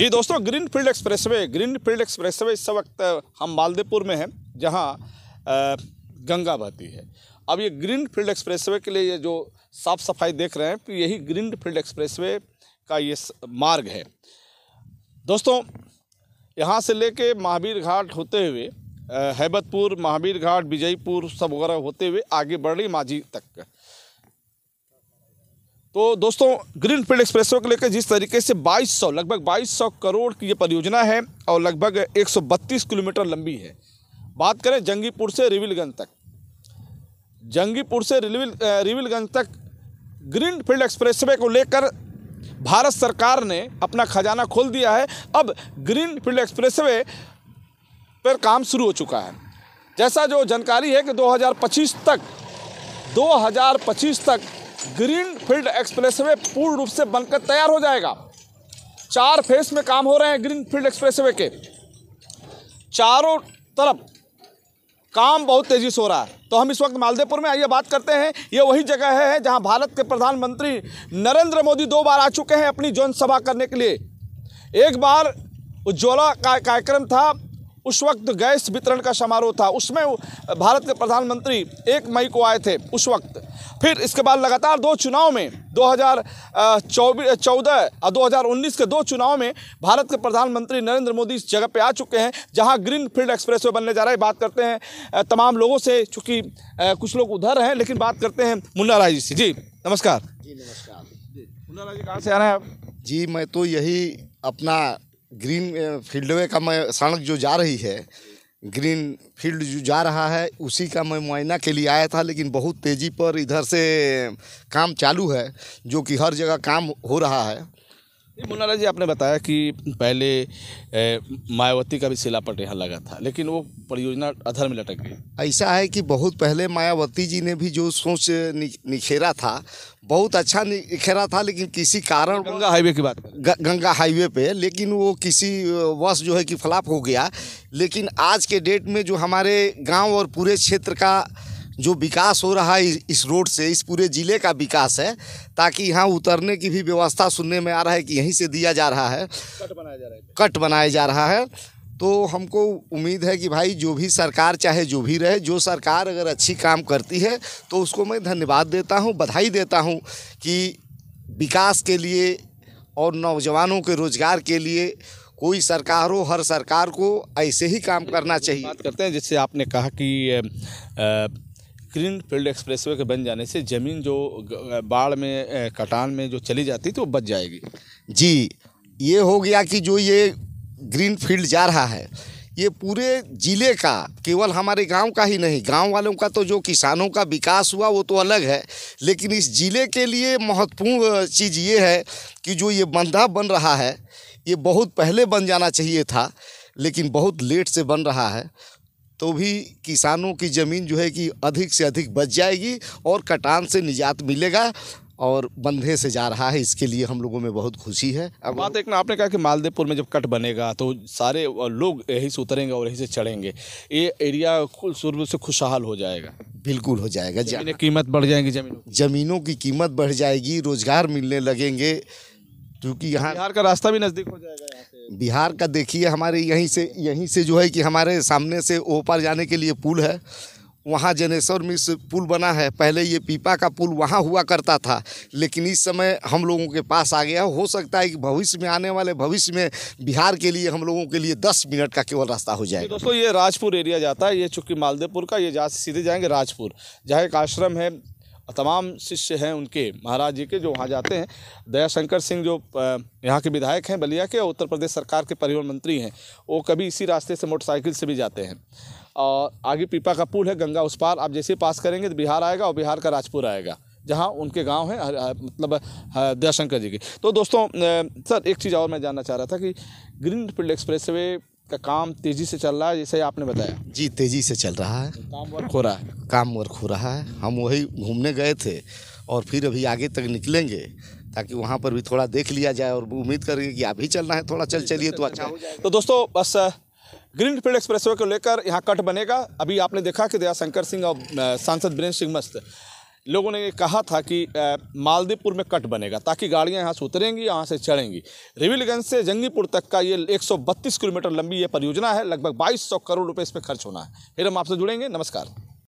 जी दोस्तों green field expressway green field expressway इस वक्त हम मालदेपुर में हैं जहाँ गंगा बहती है अब ये ग्रीन फील्ड एक्सप्रेसवे के लिए ये जो साफ़ सफाई देख रहे हैं तो यही ग्रीन फील्ड एक्सप्रेसवे का ये मार्ग है दोस्तों यहाँ से लेके महावीर घाट होते हुए हैबतपुर महावीर घाट विजयपुर सब वगैरह होते हुए आगे बढ़ रही माझी तक तो दोस्तों ग्रीन फील्ड एक्सप्रेसवे को लेकर जिस तरीके से 2200 लगभग 2200 करोड़ की ये परियोजना है और लगभग 132 किलोमीटर लंबी है बात करें जंगीपुर से रिविलगंज तक जंगीपुर से रिविल रिविलगंज तक ग्रीन फील्ड एक्सप्रेसवे को लेकर भारत सरकार ने अपना खजाना खोल दिया है अब ग्रीन फील्ड एक्सप्रेस पर काम शुरू हो चुका है जैसा जो जानकारी है कि 2025 तक 2025 तक ग्रीन फील्ड वे पूर्ण रूप से बनकर तैयार हो जाएगा चार फेस में काम हो रहे हैं ग्रीन फील्ड वे के चारों तरफ काम बहुत तेज़ी से हो रहा है तो हम इस वक्त मालदेपुर में आइए बात करते हैं ये वही जगह है जहां भारत के प्रधानमंत्री नरेंद्र मोदी दो बार आ चुके हैं अपनी जनसभा करने के लिए एक बार उज्ज्वला का कार्यक्रम था उस वक्त गैस वितरण का समारोह था उसमें भारत के प्रधानमंत्री एक मई को आए थे उस वक्त फिर इसके बाद लगातार दो चुनाव में दो हज़ार चौबीस और दो के दो चुनाव में भारत के प्रधानमंत्री नरेंद्र मोदी इस जगह पे आ चुके हैं जहां ग्रीन फील्ड एक्सप्रेस वे बनने जा रहा है बात करते हैं तमाम लोगों से चूँकि कुछ लोग उधर हैं लेकिन बात करते हैं मुन्ना राय जी से जी नमस्कार जी नमस्कार मुन्ना राय जी कहाँ से आ रहे हैं आप जी मैं तो यही अपना ग्रीन फील्ड का मैं सड़क जो जा रही है ग्रीन फील्ड जो जा रहा है उसी का मैं मुआयना के लिए आया था लेकिन बहुत तेज़ी पर इधर से काम चालू है जो कि हर जगह काम हो रहा है मुन्ना जी आपने बताया कि पहले मायावती का भी शिलापट यहाँ लगा था लेकिन वो परियोजना अधर में लटक गई ऐसा है कि बहुत पहले मायावती जी ने भी जो सोच निखेरा था बहुत अच्छा निखेरा था लेकिन किसी कारण गंगा हाईवे की बात गंगा हाईवे पे लेकिन वो किसी वश जो है कि फ्लाप हो गया लेकिन आज के डेट में जो हमारे गाँव और पूरे क्षेत्र का जो विकास हो रहा है इस रोड से इस पूरे ज़िले का विकास है ताकि यहाँ उतरने की भी व्यवस्था सुनने में आ रहा है कि यहीं से दिया जा रहा है कट बनाया जा रहा है कट बनाया जा रहा है तो हमको उम्मीद है कि भाई जो भी सरकार चाहे जो भी रहे जो सरकार अगर अच्छी काम करती है तो उसको मैं धन्यवाद देता हूँ बधाई देता हूँ कि विकास के लिए और नौजवानों के रोज़गार के लिए कोई सरकार हो हर सरकार को ऐसे ही काम करना चाहिए बात करते हैं जैसे आपने कहा कि आ, आ, ग्रीन फील्ड एक्सप्रेसवे के बन जाने से ज़मीन जो बाढ़ में कटान में जो चली जाती थी वो बच जाएगी जी ये हो गया कि जो ये ग्रीन फील्ड जा रहा है ये पूरे ज़िले का केवल हमारे गांव का ही नहीं गांव वालों का तो जो किसानों का विकास हुआ वो तो अलग है लेकिन इस ज़िले के लिए महत्वपूर्ण चीज़ ये है कि जो ये बंधा बन रहा है ये बहुत पहले बन जाना चाहिए था लेकिन बहुत लेट से बन रहा है तो भी किसानों की ज़मीन जो है कि अधिक से अधिक बच जाएगी और कटान से निजात मिलेगा और बंधे से जा रहा है इसके लिए हम लोगों में बहुत खुशी है अब बात एक ना आपने कहा कि मालदेवपुर में जब कट बनेगा तो सारे लोग यहीं से उतरेंगे और यहीं से चढ़ेंगे ये एरिया शुरू से खुशहाल हो जाएगा बिल्कुल हो जाएगा कीमत बढ़ जाएगी जमीन जमीनों की कीमत बढ़ जाएगी रोज़गार मिलने लगेंगे क्योंकि यहाँ बिहार का रास्ता भी नज़दीक हो जाएगा बिहार का देखिए हमारे यहीं से यहीं से जो है कि हमारे सामने से ओपार जाने के लिए पुल है वहाँ जनेश्वर मिश्र पुल बना है पहले ये पीपा का पुल वहाँ हुआ करता था लेकिन इस समय हम लोगों के पास आ गया हो सकता है कि भविष्य में आने वाले भविष्य में बिहार के लिए हम लोगों के लिए दस मिनट का केवल रास्ता हो जाएगा दोस्तों ये राजपुर एरिया जाता है ये चूँकि मालदेपुर का ये जा सीधे जाएंगे राजपुर जहाँ एक आश्रम है तमाम शिष्य हैं उनके महाराज जी के जो वहाँ जाते हैं दयाशंकर सिंह जो यहाँ के विधायक हैं बलिया के और उत्तर प्रदेश सरकार के परिवहन मंत्री हैं वो कभी इसी रास्ते से मोटरसाइकिल से भी जाते हैं और आगे पीपा का पुल है गंगा उस पार आप जैसे पास करेंगे तो बिहार आएगा और बिहार का राजपुर आएगा जहाँ उनके गांव हैं मतलब दयाशंकर जी के तो दोस्तों सर एक चीज़ और मैं जानना चाह रहा था कि ग्रीन फील्ड एक्सप्रेस वे का काम तेज़ी से चल रहा है जैसे आपने बताया जी तेज़ी से चल रहा है काम वर्क हो रहा है काम वर्क हो रहा है हम वही घूमने गए थे और फिर अभी आगे तक निकलेंगे ताकि वहाँ पर भी थोड़ा देख लिया जाए और उम्मीद करेंगे कि अभी चलना है थोड़ा चल चलिए तो अच्छा तो दोस्तों बस ग्रीन फील्ड एक्सप्रेस को लेकर यहाँ कट बनेगा अभी आपने देखा कि दया शंकर सिंह और सांसद बीरेंद्र सिंह मस्त लोगों ने कहा था कि मालदीपुर में कट बनेगा ताकि गाड़ियां यहां से उतरेंगी यहां से चढ़ेंगी रिविलगंज से जंगीपुर तक का ये 132 किलोमीटर लंबी ये परियोजना है लगभग 2200 करोड़ रुपए इस पर खर्च होना है फिर हम आपसे जुड़ेंगे नमस्कार